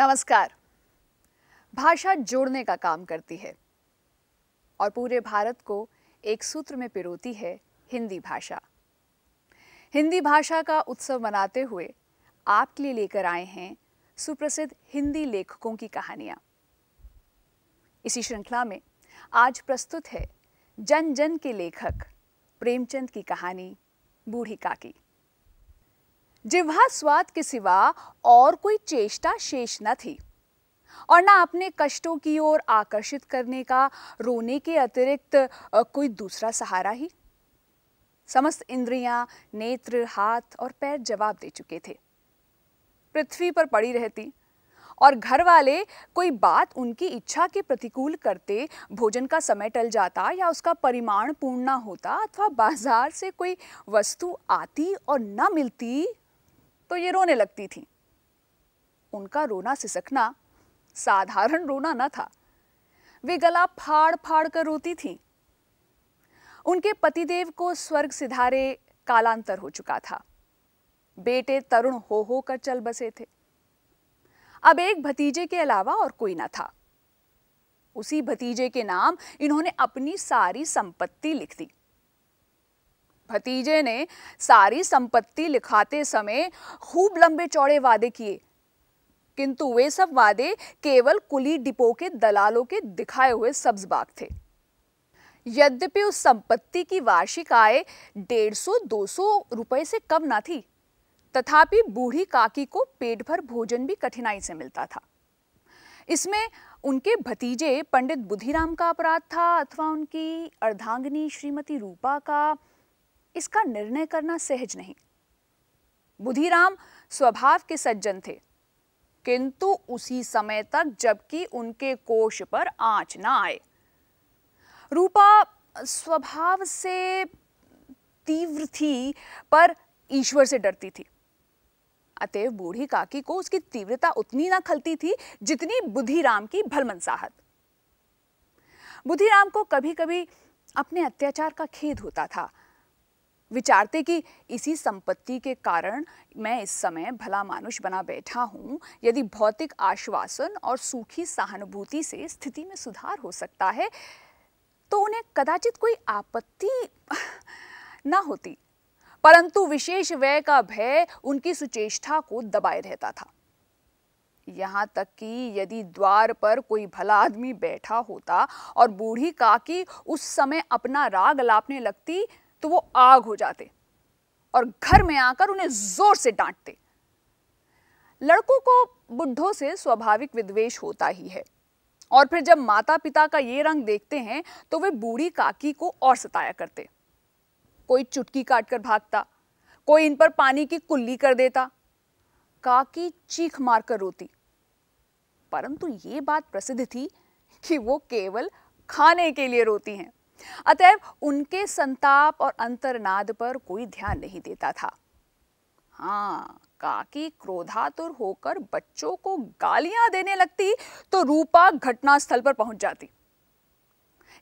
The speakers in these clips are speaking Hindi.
नमस्कार भाषा जोड़ने का काम करती है और पूरे भारत को एक सूत्र में पिरोती है हिंदी भाषा हिंदी भाषा का उत्सव मनाते हुए आपके लिए लेकर आए हैं सुप्रसिद्ध हिंदी लेखकों की कहानियां इसी श्रृंखला में आज प्रस्तुत है जन जन के लेखक प्रेमचंद की कहानी बूढ़ी काकी जिह्वा स्वाद के सिवा और कोई चेष्टा शेष न थी और ना अपने कष्टों की ओर आकर्षित करने का रोने के अतिरिक्त कोई दूसरा सहारा ही समस्त इंद्रियां, नेत्र हाथ और पैर जवाब दे चुके थे पृथ्वी पर पड़ी रहती और घर वाले कोई बात उनकी इच्छा के प्रतिकूल करते भोजन का समय टल जाता या उसका परिमाण पूर्ण ना होता अथवा बाजार से कोई वस्तु आती और न मिलती तो ये रोने लगती थी उनका रोना सिसकना साधारण रोना न था वे गला फाड़ फाड़ कर रोती थी उनके पतिदेव को स्वर्ग सिधारे कालांतर हो चुका था बेटे तरुण हो हो कर चल बसे थे अब एक भतीजे के अलावा और कोई ना था उसी भतीजे के नाम इन्होंने अपनी सारी संपत्ति लिख दी भतीजे ने सारी संपत्ति लिखाते समय खूब लंबे चौड़े वादे किए किंतु वे सब वादे केवल कुली डिपो के दलालों के दिखाए हुए सब्ज बाग थे यद्यपि उस संपत्ति की वार्षिक आय डेढ़ सौ दो सौ रुपये से कम ना थी तथापि बूढ़ी काकी को पेट भर भोजन भी कठिनाई से मिलता था इसमें उनके भतीजे पंडित बुधिराम का अपराध था अथवा उनकी अर्धांगिनी श्रीमती रूपा का इसका निर्णय करना सहज नहीं बुधिराम स्वभाव के सज्जन थे किंतु उसी समय तक जबकि उनके कोष पर आंच ना आए रूपा स्वभाव से तीव्र थी पर ईश्वर से डरती थी अतएव बूढ़ी काकी को उसकी तीव्रता उतनी ना खलती थी जितनी बुधिराम की भलमन साहत बुधिराम को कभी कभी अपने अत्याचार का खेद होता था विचारते कि इसी संपत्ति के कारण मैं इस समय भला मानुष बना बैठा हूँ यदि भौतिक आश्वासन और सूखी सहानुभूति से स्थिति में सुधार हो सकता है तो उन्हें कदाचित कोई आपत्ति ना होती परंतु विशेष व्यय का भय उनकी सुचेष्टा को दबाए रहता था यहाँ तक कि यदि द्वार पर कोई भला आदमी बैठा होता और बूढ़ी काकी उस समय अपना राग लापने लगती तो वो आग हो जाते और घर में आकर उन्हें जोर से डांटते लड़कों को बुढ़ों से स्वाभाविक विद्वेश होता ही है और फिर जब माता पिता का ये रंग देखते हैं तो वे बूढ़ी काकी को और सताया करते कोई चुटकी काट कर भागता कोई इन पर पानी की कुल्ली कर देता काकी चीख मार कर रोती परंतु ये बात प्रसिद्ध थी कि वो केवल खाने के लिए रोती हैं अतएव उनके संताप और अंतरनाद पर कोई ध्यान नहीं देता था हाँ काकी क्रोधातुर होकर बच्चों को गालियां देने लगती तो रूपा घटनास्थल पर पहुंच जाती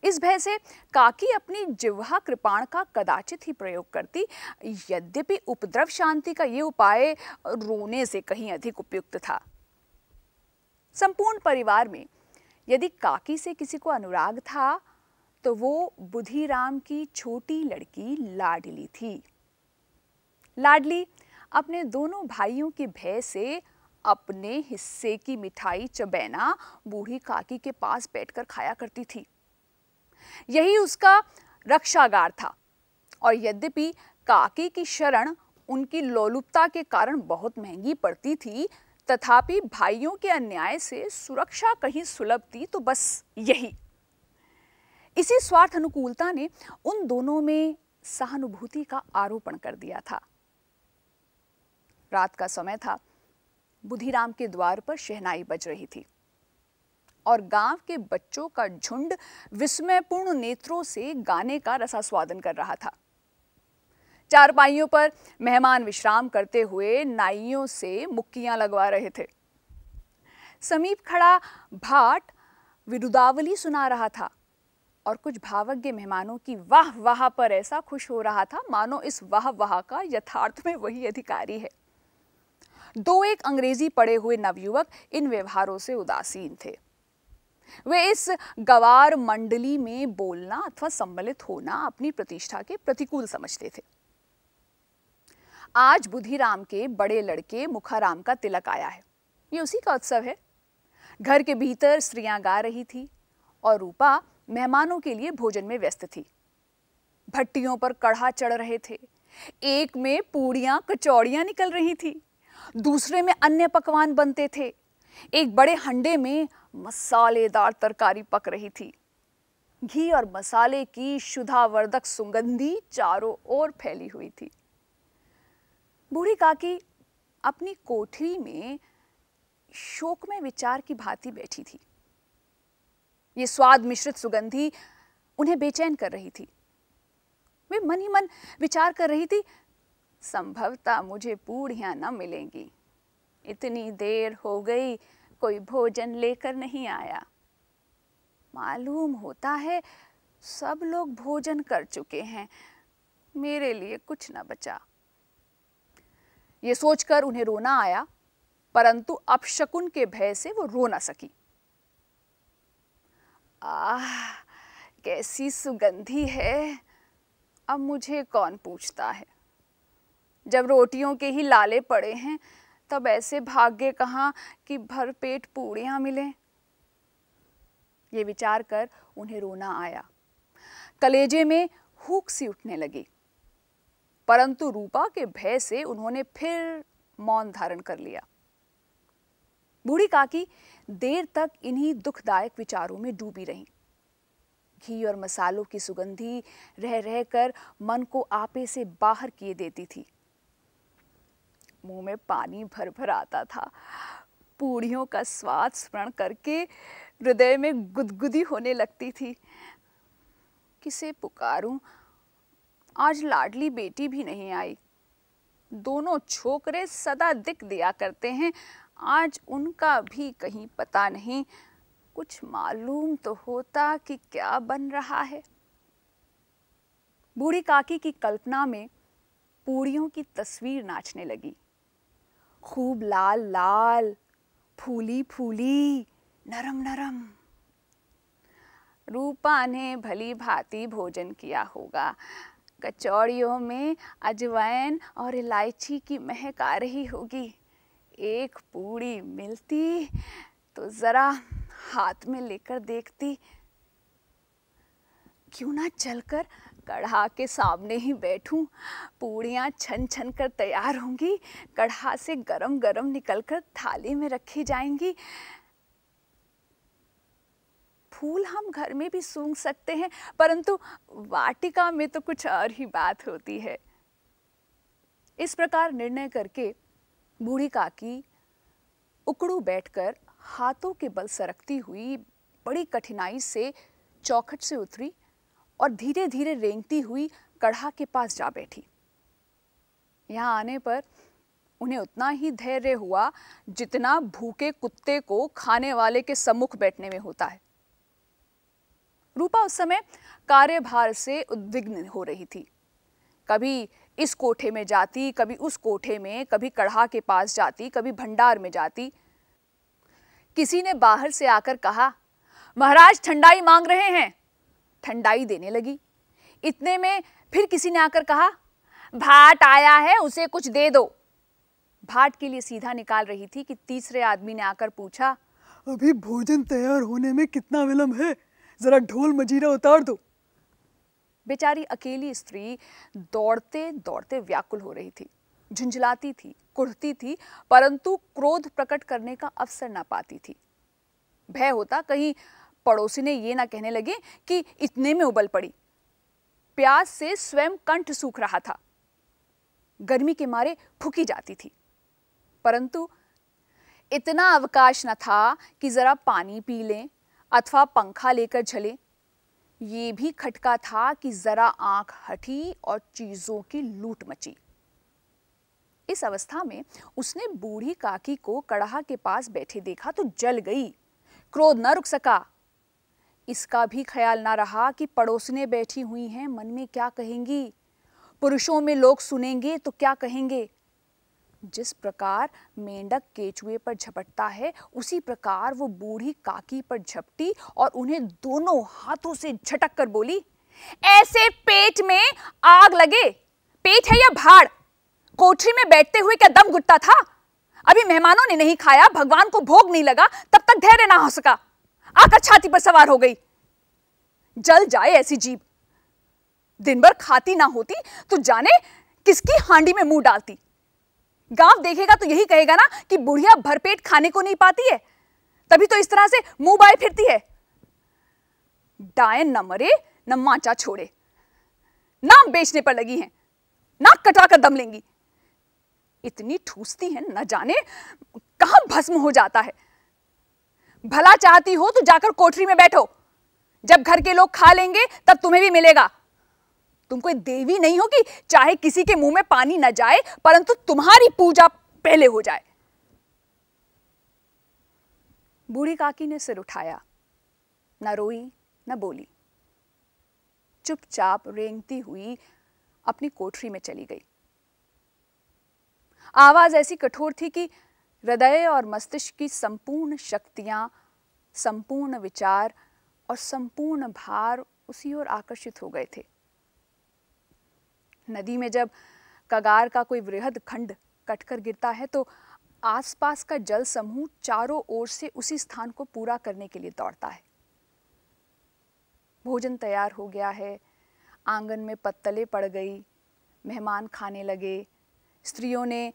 इस भय से काकी अपनी जिह्वा कृपाण का कदाचित ही प्रयोग करती यद्यपि उपद्रव शांति का ये उपाय रोने से कहीं अधिक उपयुक्त था संपूर्ण परिवार में यदि काकी से किसी को अनुराग था तो वो बुधिराम की छोटी लड़की लाडली थी लाडली अपने दोनों भाइयों के भय से अपने हिस्से की मिठाई चबैना बूढ़ी काकी के पास बैठकर खाया करती थी यही उसका रक्षागार था और यद्यपि काकी की शरण उनकी लोलुपता के कारण बहुत महंगी पड़ती थी तथापि भाइयों के अन्याय से सुरक्षा कहीं सुलभ थी तो बस यही इसी स्वार्थ अनुकूलता ने उन दोनों में सहानुभूति का आरोपण कर दिया था रात का समय था बुधिराम के द्वार पर शहनाई बज रही थी और गांव के बच्चों का झुंड विस्मयपूर्ण नेत्रों से गाने का रसास्वादन कर रहा था चारपाइयों पर मेहमान विश्राम करते हुए नाइयों से मुक्कियां लगवा रहे थे समीप खड़ा भाट विरुदावली सुना रहा था और कुछ भावज्ञ मेहमानों की वाह वाह पर ऐसा खुश हो रहा था मानो इस वाह वाह का यथार्थ में वही अधिकारी है दो एक अंग्रेजी पढ़े हुए नवयुवक इन व्यवहारों से उदासीन थे वे इस गवार मंडली में बोलना अथवा सम्मिलित होना अपनी प्रतिष्ठा के प्रतिकूल समझते थे आज बुधिराम के बड़े लड़के मुखाराम का तिलक आया है ये उसी का उत्सव है घर के भीतर स्त्रियां गा रही थी और रूपा मेहमानों के लिए भोजन में व्यस्त थी भट्टियों पर कढ़ा चढ़ रहे थे एक में पूड़ियाँ कचौड़ियाँ निकल रही थी दूसरे में अन्य पकवान बनते थे एक बड़े हंडे में मसालेदार तरकारी पक रही थी घी और मसाले की शुद्धावर्धक सुगंधी चारों ओर फैली हुई थी बूढ़ी काकी अपनी कोठरी में शोक में विचार की भांति बैठी थी ये स्वाद मिश्रित सुगंधी उन्हें बेचैन कर रही थी वे मन ही मन विचार कर रही थी संभवता मुझे बूढ़ियाँ न मिलेंगी इतनी देर हो गई कोई भोजन लेकर नहीं आया मालूम होता है सब लोग भोजन कर चुके हैं मेरे लिए कुछ न बचा ये सोचकर उन्हें रोना आया परंतु अपशकुन के भय से वो रो ना सकी आह कैसी सुगंधी है अब मुझे कौन पूछता है जब रोटियों के ही लाले पड़े हैं तब ऐसे भाग्य कहाँ कि भर पेट पूड़ियाँ मिलें ये विचार कर उन्हें रोना आया कलेजे में हुक सी उठने लगी परंतु रूपा के भय से उन्होंने फिर मौन धारण कर लिया बूढ़ी काकी देर तक इन्हीं दुखदायक विचारों में डूबी रहीं घी और मसालों की सुगंधी रह रहकर मन को आपे से बाहर किए देती थी मुंह में पानी भर भर आता था पूड़ियों का स्वाद स्मरण करके हृदय में गुदगुदी होने लगती थी किसे पुकारूं आज लाडली बेटी भी नहीं आई दोनों छोकरे सदा दिख दिया करते हैं आज उनका भी कहीं पता नहीं कुछ मालूम तो होता कि क्या बन रहा है बूढ़ी काकी की कल्पना में पूड़ियों की तस्वीर नाचने लगी खूब लाल लाल फूली फूली नरम नरम रूपा ने भली भांति भोजन किया होगा कचौड़ियों में अजवैन और इलायची की महक आ रही होगी एक पूड़ी मिलती तो ज़रा हाथ में लेकर देखती क्यों ना चलकर कढ़ा के सामने ही बैठूं पूड़ियाँ छन छन कर तैयार होंगी कढ़ा से गरम गरम निकलकर थाली में रखी जाएंगी फूल हम घर में भी सूंघ सकते हैं परंतु वाटिका में तो कुछ और ही बात होती है इस प्रकार निर्णय करके बूढ़ी काकी उकड़ू बैठकर हाथों के बल सरकती हुई बड़ी कठिनाई से चौखट से उतरी और धीरे धीरे रेंगती हुई कढ़ा के पास जा बैठी यहाँ आने पर उन्हें उतना ही धैर्य हुआ जितना भूखे कुत्ते को खाने वाले के सम्मुख बैठने में होता है रूपा उस समय कार्यभार से उद्विग्न हो रही थी कभी इस कोठे में जाती कभी उस कोठे में कभी कढ़ा के पास जाती कभी भंडार में जाती किसी ने बाहर से आकर कहा महाराज ठंडाई मांग रहे हैं ठंडाई देने लगी इतने में फिर किसी ने आकर कहा भाट आया है उसे कुछ दे दो भाट के लिए सीधा निकाल रही थी कि तीसरे आदमी ने आकर पूछा अभी भोजन तैयार होने में कितना विलंब है जरा ढोल मजीरा उतार दो बेचारी अकेली स्त्री दौड़ते दौड़ते व्याकुल हो रही थी झुंझलाती थी कुढ़ती थी परंतु क्रोध प्रकट करने का अवसर ना पाती थी भय होता कहीं पड़ोसी ने यह ना कहने लगे कि इतने में उबल पड़ी प्यास से स्वयं कंठ सूख रहा था गर्मी के मारे फूकी जाती थी परंतु इतना अवकाश न था कि ज़रा पानी पी लें अथवा पंखा लेकर झलें ये भी खटका था कि ज़रा आंख हटी और चीज़ों की लूट मची इस अवस्था में उसने बूढ़ी काकी को कड़ाहा के पास बैठे देखा तो जल गई क्रोध न रुक सका इसका भी ख्याल ना रहा कि पड़ोसने बैठी हुई हैं मन में क्या कहेंगी पुरुषों में लोग सुनेंगे तो क्या कहेंगे जिस प्रकार मेंढक केचुए पर झपटता है उसी प्रकार वो बूढ़ी काकी पर झपटी और उन्हें दोनों हाथों से झटक कर बोली ऐसे पेट में आग लगे पेट है या भाड़ कोठरी में बैठते हुए क्या दम घुटता था अभी मेहमानों ने नहीं खाया भगवान को भोग नहीं लगा तब तक धैर्य ना हो सका आकर छाती पर सवार हो गई जल जाए ऐसी जीव दिन भर खाती ना होती तो जाने किसकी हांडी में मुंह डालती गांव देखेगा तो यही कहेगा ना कि बुढ़िया भरपेट खाने को नहीं पाती है तभी तो इस तरह से मुंह बाय फिरती है डायन न मरे न माचा छोड़े ना बेचने पर लगी है ना नाक कर दम लेंगी इतनी ठूसती है न जाने कहा भस्म हो जाता है भला चाहती हो तो जाकर कोठरी में बैठो जब घर के लोग खा लेंगे तब तुम्हें भी मिलेगा तुम कोई देवी नहीं हो कि चाहे किसी के मुंह में पानी न जाए परंतु तुम्हारी पूजा पहले हो जाए बूढ़ी काकी ने सिर उठाया न रोई न बोली चुपचाप रेंगती हुई अपनी कोठरी में चली गई आवाज ऐसी कठोर थी कि हृदय और मस्तिष्क की संपूर्ण शक्तियां संपूर्ण विचार और संपूर्ण भार उसी ओर आकर्षित हो गए थे नदी में जब कगार का कोई वृहद खंड कटकर गिरता है तो आसपास का जल समूह चारों ओर से उसी स्थान को पूरा करने के लिए दौड़ता है भोजन तैयार हो गया है आंगन में पत्तले पड़ गई मेहमान खाने लगे स्त्रियों ने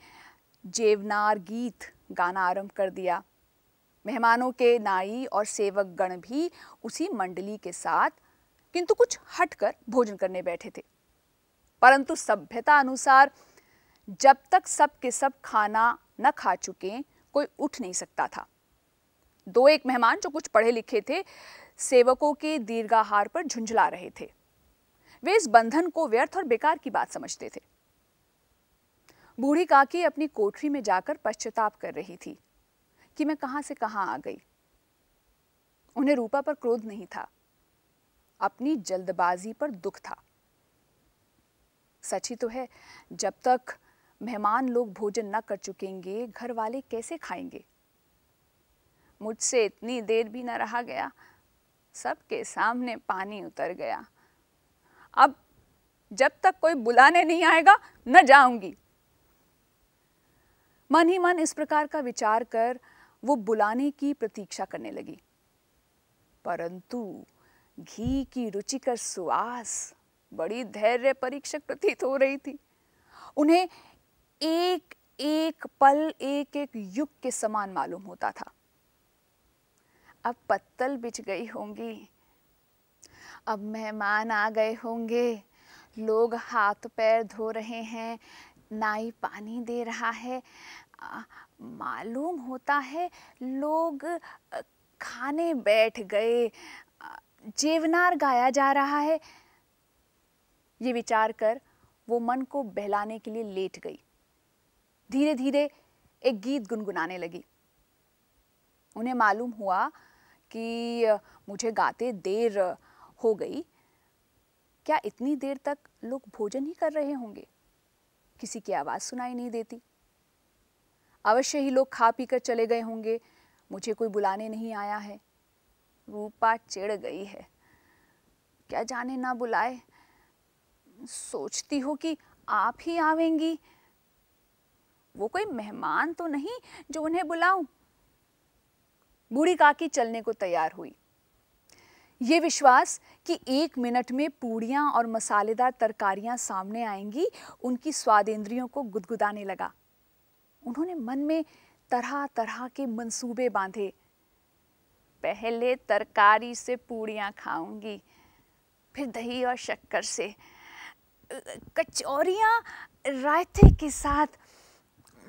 जेवनार गीत गाना आरंभ कर दिया मेहमानों के नाई और सेवक गण भी उसी मंडली के साथ किंतु कुछ हटकर भोजन करने बैठे थे परंतु सभ्यता अनुसार जब तक सब के सब खाना न खा चुके कोई उठ नहीं सकता था दो एक मेहमान जो कुछ पढ़े लिखे थे सेवकों के दीर्घाहार पर झुंझला रहे थे वे इस बंधन को व्यर्थ और बेकार की बात समझते थे बूढ़ी काकी अपनी कोठरी में जाकर पश्चाताप कर रही थी कि मैं कहां से कहां आ गई उन्हें रूपा पर क्रोध नहीं था अपनी जल्दबाजी पर दुख था सच ही तो है जब तक मेहमान लोग भोजन न कर चुकेंगे घर वाले कैसे खाएंगे मुझसे इतनी देर भी न रहा गया सबके सामने पानी उतर गया अब जब तक कोई बुलाने नहीं आएगा न जाऊंगी मन ही मन इस प्रकार का विचार कर वो बुलाने की प्रतीक्षा करने लगी परंतु घी की रुचिकर सुवास बड़ी धैर्य परीक्षक प्रतीत हो रही थी उन्हें एक एक पल एक एक युग के समान मालूम होता था अब पत्तल बिछ गई होंगी अब मेहमान आ गए होंगे लोग हाथ पैर धो रहे हैं नाई पानी दे रहा है मालूम होता है लोग खाने बैठ गए जेवनार गाया जा रहा है ये विचार कर वो मन को बहलाने के लिए लेट गई धीरे धीरे एक गीत गुनगुनाने लगी उन्हें मालूम हुआ कि मुझे गाते देर हो गई क्या इतनी देर तक लोग भोजन ही कर रहे होंगे किसी की आवाज़ सुनाई नहीं देती अवश्य ही लोग खा पी कर चले गए होंगे मुझे कोई बुलाने नहीं आया है रूपा चिड़ गई है क्या जाने ना बुलाए सोचती हो कि आप ही आवेंगी वो कोई मेहमान तो नहीं जो उन्हें बुलाऊं बूढ़ी काकी चलने को तैयार हुई ये विश्वास कि एक मिनट में पूड़ियां और मसालेदार तरकारियां सामने आएंगी उनकी स्वाद इंद्रियों को गुदगुदाने लगा उन्होंने मन में तरह तरह के मंसूबे बांधे पहले तरकारी से पूड़ियां खाऊंगी फिर दही और शक्कर से कचौरियाँ रायते के साथ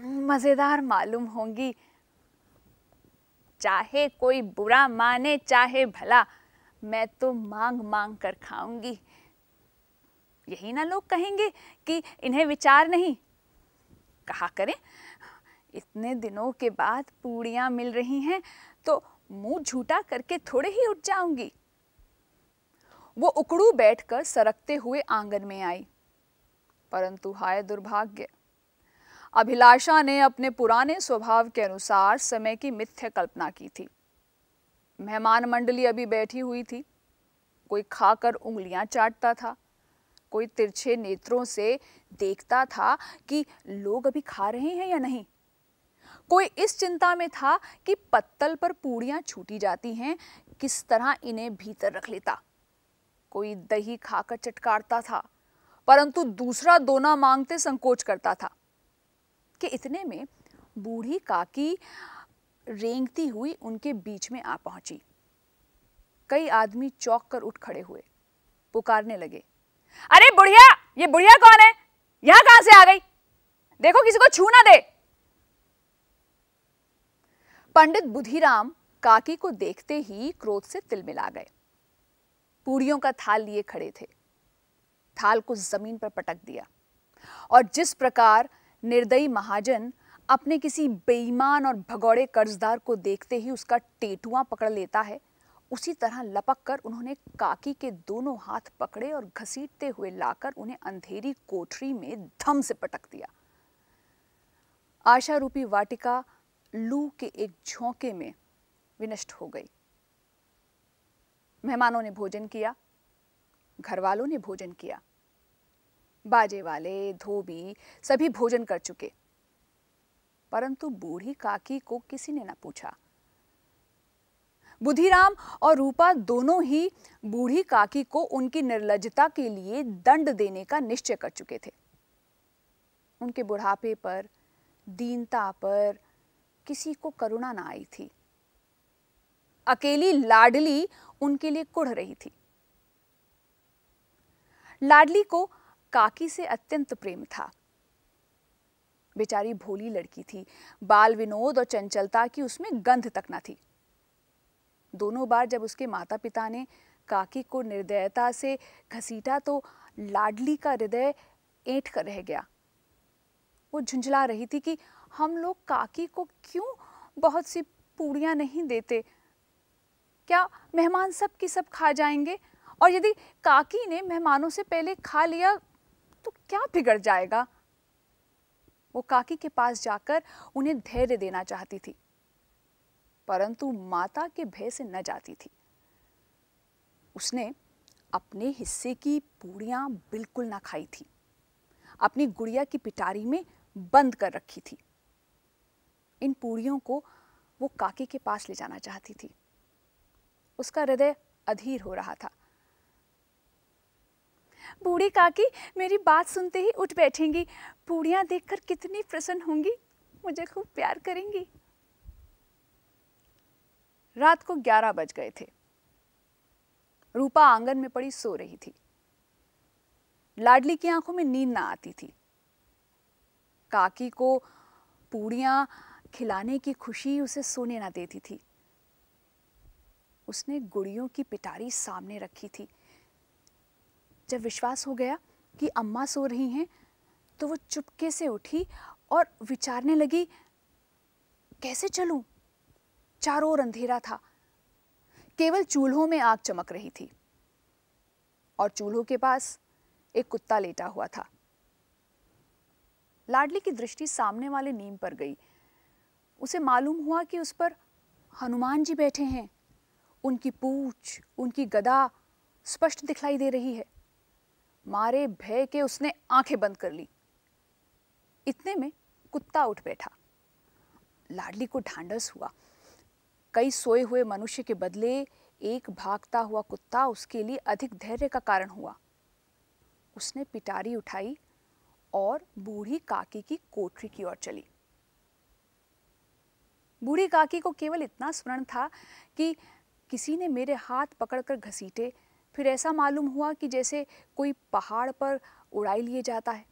मज़ेदार मालूम होंगी चाहे कोई बुरा माने चाहे भला मैं तो मांग मांग कर खाऊंगी यही ना लोग कहेंगे कि इन्हें विचार नहीं कहा करें इतने दिनों के बाद पूड़ियाँ मिल रही हैं तो मुंह झूठा करके थोड़े ही उठ जाऊंगी वो उकड़ू बैठकर सरकते हुए आंगन में आई परंतु हाय दुर्भाग्य अभिलाषा ने अपने पुराने स्वभाव के अनुसार समय की मिथ्य कल्पना की थी मेहमान मंडली अभी बैठी हुई थी कोई खाकर उंगलियां चाटता था कोई तिरछे नेत्रों से देखता था कि लोग अभी खा रहे हैं या नहीं कोई इस चिंता में था कि पत्तल पर पूड़ियां छूटी जाती हैं किस तरह इन्हें भीतर रख लेता कोई दही खाकर चटकारता था परंतु दूसरा दोना मांगते संकोच करता था कि इतने में बूढ़ी काकी रेंगती हुई उनके बीच में आ पहुंची कई आदमी चौक कर उठ खड़े हुए पुकारने लगे अरे बुढ़िया ये बुढ़िया कौन है यहां कहां से आ गई देखो किसी को छू ना दे पंडित बुधिराम काकी को देखते ही क्रोध से तिलमिला गए पूड़ियों का थाल लिए खड़े थे थाल को जमीन पर पटक दिया और जिस प्रकार निर्दयी महाजन अपने किसी बेईमान और भगौड़े कर्जदार को देखते ही उसका टेटुआ पकड़ लेता है उसी तरह लपक कर उन्होंने काकी के दोनों हाथ पकड़े और घसीटते हुए लाकर उन्हें अंधेरी कोठरी में धम से पटक दिया आशा रूपी वाटिका लू के एक झोंके में विनष्ट हो गई मेहमानों ने भोजन किया घर वालों ने भोजन किया बाजे वाले धोबी सभी भोजन कर चुके परंतु बूढ़ी काकी को किसी ने ना पूछा बुधिराम और रूपा दोनों ही बूढ़ी काकी को उनकी निर्लजता के लिए दंड देने का निश्चय कर चुके थे उनके बुढ़ापे पर दीनता पर किसी को करुणा ना आई थी अकेली लाडली उनके लिए कुढ़ रही थी लाडली को काकी से अत्यंत प्रेम था बेचारी भोली लड़की थी बाल विनोद और चंचलता की उसमें गंध तक न थी दोनों बार जब उसके माता पिता ने काकी को निर्दयता से घसीटा तो लाडली का हृदय ऐंठ कर रह गया वो झुंझला रही थी कि हम लोग काकी को क्यों बहुत सी पूड़ियाँ नहीं देते क्या मेहमान सब की सब खा जाएंगे और यदि काकी ने मेहमानों से पहले खा लिया तो क्या बिगड़ जाएगा वो काकी के पास जाकर उन्हें धैर्य देना चाहती थी परंतु माता के भय से न जाती थी उसने अपने हिस्से की पूड़ियां बिल्कुल ना खाई थी अपनी गुड़िया की पिटारी में बंद कर रखी थी इन पूड़ियों को वो काकी के पास ले जाना चाहती थी उसका हृदय अधीर हो रहा था बूढ़ी काकी मेरी बात सुनते ही उठ बैठेंगी बूढ़िया देखकर कितनी प्रसन्न होंगी मुझे खूब प्यार करेंगी रात को ग्यारह बज गए थे रूपा आंगन में पड़ी सो रही थी लाडली की आंखों में नींद ना आती थी काकी को पूड़ियां खिलाने की खुशी उसे सोने ना देती थी उसने गुड़ियों की पिटारी सामने रखी थी जब विश्वास हो गया कि अम्मा सो रही हैं तो वो चुपके से उठी और विचारने लगी कैसे चलूं? चारों ओर अंधेरा था केवल चूल्हों में आग चमक रही थी और चूल्हों के पास एक कुत्ता लेटा हुआ था लाडली की दृष्टि सामने वाले नीम पर गई उसे मालूम हुआ कि उस पर हनुमान जी बैठे हैं उनकी पूछ उनकी गदा स्पष्ट दिखलाई दे रही है मारे भय के उसने आंखें बंद कर ली इतने में कुत्ता उठ बैठा लाडली को ढांढस हुआ कई सोए हुए मनुष्य के बदले एक भागता हुआ कुत्ता उसके लिए अधिक धैर्य का कारण हुआ उसने पिटारी उठाई और बूढ़ी काकी की कोठरी की ओर चली बूढ़ी काकी को केवल इतना स्मरण था कि किसी ने मेरे हाथ पकड़कर घसीटे फिर ऐसा मालूम हुआ कि जैसे कोई पहाड़ पर उड़ाई लिए जाता है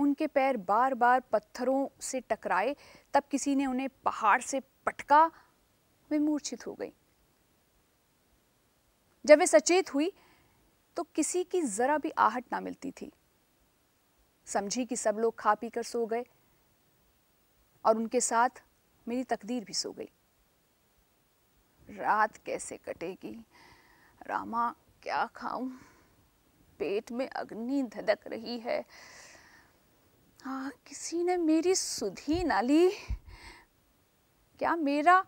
उनके पैर बार बार पत्थरों से टकराए तब किसी ने उन्हें पहाड़ से पटका वे मूर्छित हो गई जब वे सचेत हुई तो किसी की जरा भी आहट ना मिलती थी समझी कि सब लोग खा पी कर सो गए और उनके साथ मेरी तकदीर भी सो गई रात कैसे कटेगी रामा क्या खाऊं पेट में अग्नि धधक रही है आ, हाँ, किसी ने मेरी सुधी ना ली क्या मेरा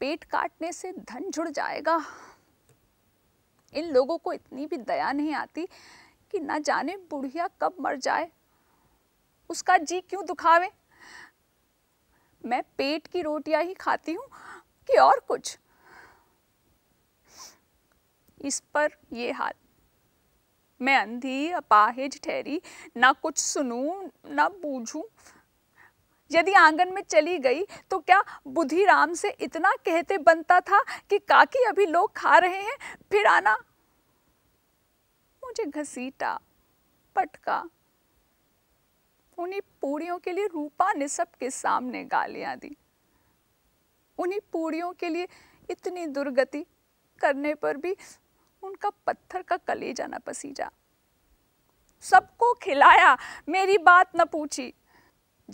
पेट काटने से धन जुड़ जाएगा इन लोगों को इतनी भी दया नहीं आती कि ना जाने बुढ़िया कब मर जाए उसका जी क्यों दुखावे मैं पेट की रोटियां ही खाती हूँ कि और कुछ इस पर ये हाल मैं अंधी अपाहिज ठहरी ना कुछ सुनूं ना बूझूं यदि आंगन में चली गई तो क्या बुद्धि राम से इतना कहते बनता था कि काकी अभी लोग खा रहे हैं फिर आना मुझे घसीटा पटका उन्हीं पूड़ियों के लिए रूपा ने सबके सामने गालियां दी उन्हीं पूड़ियों के लिए इतनी दुर्गति करने पर भी उनका पत्थर का कलेजा न पसीजा सबको खिलाया मेरी बात न पूछी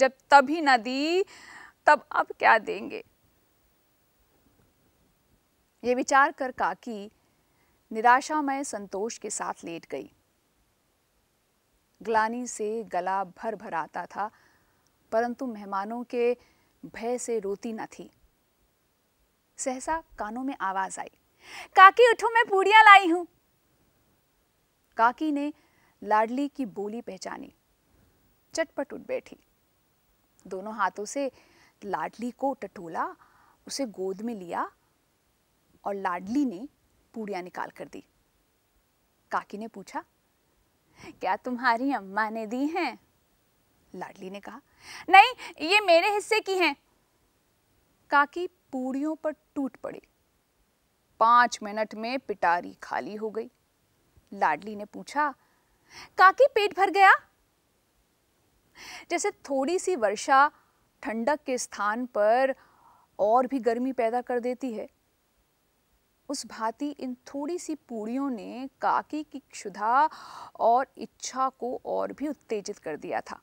जब तभी न दी तब अब क्या देंगे ये विचार कर काकी निराशामय संतोष के साथ लेट गई ग्लानी से गला भर भर आता था परंतु मेहमानों के भय से रोती न थी सहसा कानों में आवाज़ आई काकी उठो मैं पूड़ियां लाई हूं काकी ने लाडली की बोली पहचानी चटपट उठ बैठी दोनों हाथों से लाडली को टटोला उसे गोद में लिया और लाडली ने पूड़ियां निकाल कर दी काकी ने पूछा क्या तुम्हारी अम्मा ने दी हैं लाडली ने कहा नहीं ये मेरे हिस्से की हैं काकी पूड़ियों पर टूट पड़ी पांच मिनट में पिटारी खाली हो गई लाडली ने पूछा काकी पेट भर गया जैसे थोड़ी सी वर्षा ठंडक के स्थान पर और भी गर्मी पैदा कर देती है उस भांति इन थोड़ी सी पूड़ियों ने काकी की क्षुधा और इच्छा को और भी उत्तेजित कर दिया था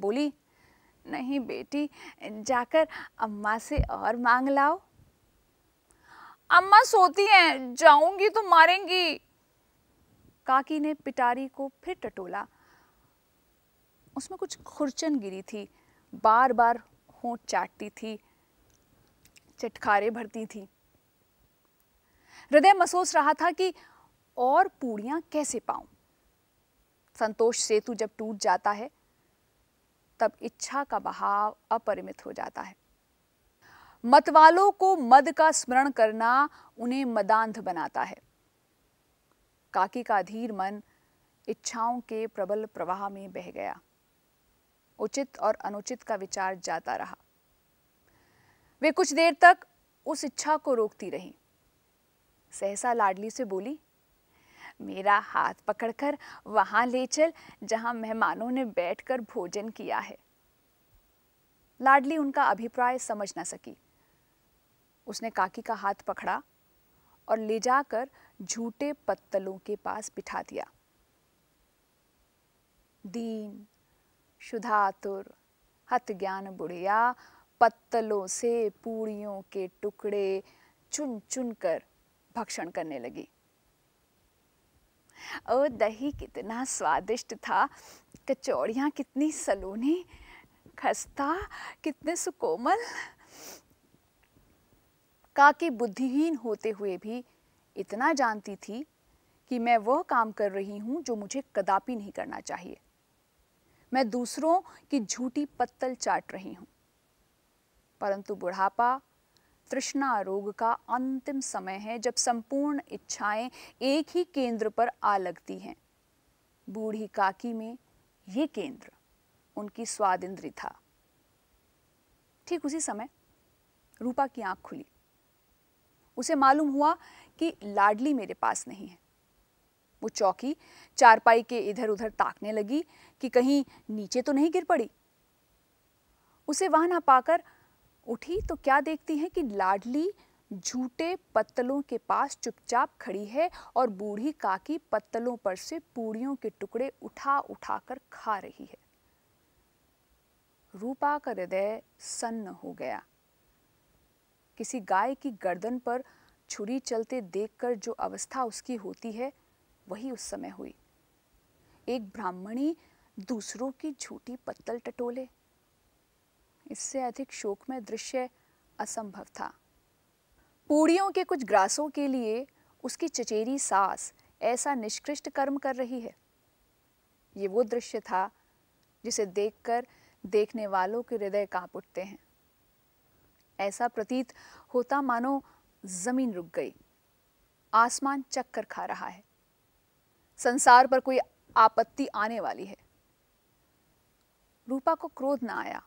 बोली नहीं बेटी जाकर अम्मा से और मांग लाओ अम्मा सोती हैं जाऊंगी तो मारेंगी काकी ने पिटारी को फिर टटोला उसमें कुछ खुरचन गिरी थी बार बार होंठ चाटती थी चटखारे भरती थी हृदय महसूस रहा था कि और पूड़ियां कैसे पाऊं संतोष सेतु जब टूट जाता है तब इच्छा का बहाव अपरिमित हो जाता है मतवालों को मद का स्मरण करना उन्हें मदांध बनाता है काकी का अधीर मन इच्छाओं के प्रबल प्रवाह में बह गया उचित और अनुचित का विचार जाता रहा वे कुछ देर तक उस इच्छा को रोकती रही सहसा लाडली से बोली मेरा हाथ पकड़कर वहां ले चल जहां मेहमानों ने बैठकर भोजन किया है लाडली उनका अभिप्राय समझ ना सकी उसने काकी का हाथ पकड़ा और ले जाकर झूठे पत्तलों के पास बिठा दिया दीन शुधातुर हत ज्ञान बुढ़िया पत्तलों से पूड़ियों के टुकड़े चुन चुन कर भक्षण करने लगी और दही कितना स्वादिष्ट था कचौड़ियाँ कितनी सलोनी खस्ता कितने सुकोमल के बुद्धिहीन होते हुए भी इतना जानती थी कि मैं वह काम कर रही हूं जो मुझे कदापि नहीं करना चाहिए मैं दूसरों की झूठी पत्तल चाट रही हूं परंतु बुढ़ापा तृष्णा रोग का अंतिम समय है जब संपूर्ण इच्छाएं एक ही केंद्र पर आ लगती हैं बूढ़ी काकी में ये केंद्र उनकी स्वादिंद्री था ठीक उसी समय रूपा की आंख खुली उसे मालूम हुआ कि लाडली मेरे पास नहीं है वो चौकी चारपाई के इधर उधर ताकने लगी कि कहीं नीचे तो नहीं गिर पड़ी उसे वहां ना पाकर उठी तो क्या देखती है कि लाडली झूठे पत्तलों के पास चुपचाप खड़ी है और बूढ़ी काकी पत्तलों पर से पूड़ियों के टुकड़े उठा उठाकर खा रही है रूपा का हृदय सन्न हो गया किसी गाय की गर्दन पर छुरी चलते देखकर जो अवस्था उसकी होती है वही उस समय हुई एक ब्राह्मणी दूसरों की झूठी पत्तल टटोले इससे अधिक शोक में दृश्य असंभव था पूड़ियों के कुछ ग्रासों के लिए उसकी चचेरी सास ऐसा निष्कृष्ट कर्म कर रही है ये वो दृश्य था जिसे देखकर देखने वालों के हृदय कांप उठते हैं ऐसा प्रतीत होता मानो ज़मीन रुक गई आसमान चक्कर खा रहा है संसार पर कोई आपत्ति आने वाली है रूपा को क्रोध ना आया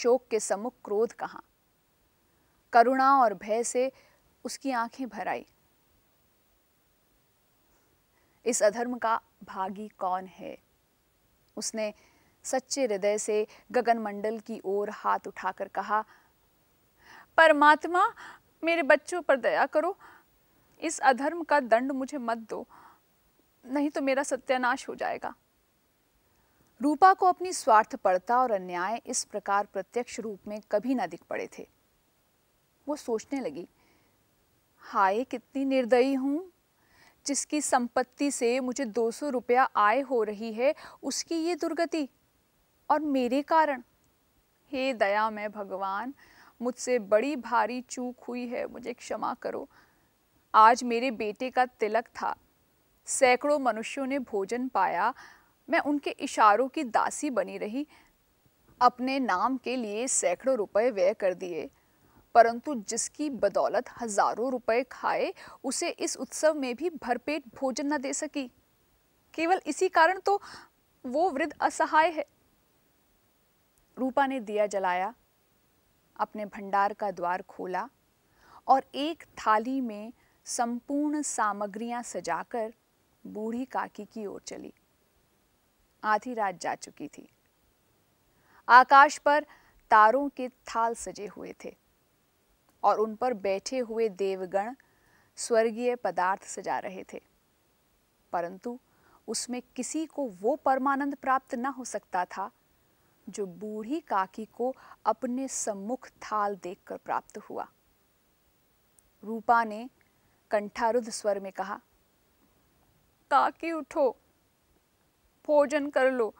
शोक के सम्मुख क्रोध कहा करुणा और भय से उसकी आंखें भर आई इस अधर्म का भागी कौन है उसने सच्चे हृदय से गगनमंडल की ओर हाथ उठाकर कहा परमात्मा मेरे बच्चों पर दया करो इस अधर्म का दंड मुझे मत दो नहीं तो मेरा सत्यानाश हो जाएगा रूपा को अपनी स्वार्थपरता और अन्याय इस प्रकार प्रत्यक्ष रूप में कभी ना दिख पड़े थे वो सोचने लगी हाय कितनी निर्दयी हूं जिसकी संपत्ति से मुझे दो सौ रुपया आय हो रही है उसकी ये दुर्गति और मेरे कारण हे दया मैं भगवान मुझसे बड़ी भारी चूक हुई है मुझे क्षमा करो आज मेरे बेटे का तिलक था सैकड़ों मनुष्यों ने भोजन पाया मैं उनके इशारों की दासी बनी रही अपने नाम के लिए सैकड़ों रुपए व्यय कर दिए परंतु जिसकी बदौलत हजारों रुपए खाए उसे इस उत्सव में भी भरपेट भोजन न दे सकी केवल इसी कारण तो वो वृद्ध असहाय है रूपा ने दिया जलाया अपने भंडार का द्वार खोला और एक थाली में संपूर्ण सामग्रियां सजाकर बूढ़ी काकी की ओर चली आधी रात जा चुकी थी आकाश पर तारों के थाल सजे हुए थे और उन पर बैठे हुए देवगण स्वर्गीय पदार्थ सजा रहे थे परंतु उसमें किसी को वो परमानंद प्राप्त न हो सकता था जो बूढ़ी काकी को अपने सम्मुख थाल देखकर प्राप्त हुआ रूपा ने कंठारुद्ध स्वर में कहा काकी उठो भोजन कर लो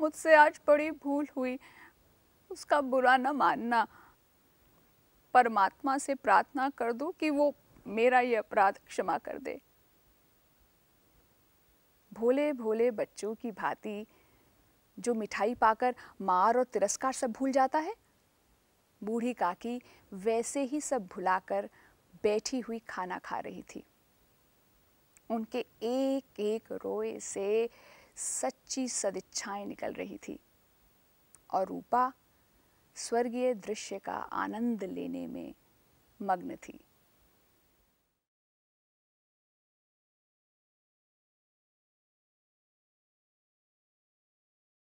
मुझसे आज बड़ी भूल हुई उसका बुरा न मानना परमात्मा से प्रार्थना कर दो कि वो मेरा ये अपराध क्षमा कर दे भोले भोले बच्चों की भांति जो मिठाई पाकर मार और तिरस्कार सब भूल जाता है बूढ़ी काकी वैसे ही सब भुलाकर बैठी हुई खाना खा रही थी उनके एक एक रोए से सच्ची सदिच्छाएं निकल रही थी और रूपा स्वर्गीय दृश्य का आनंद लेने में मग्न थी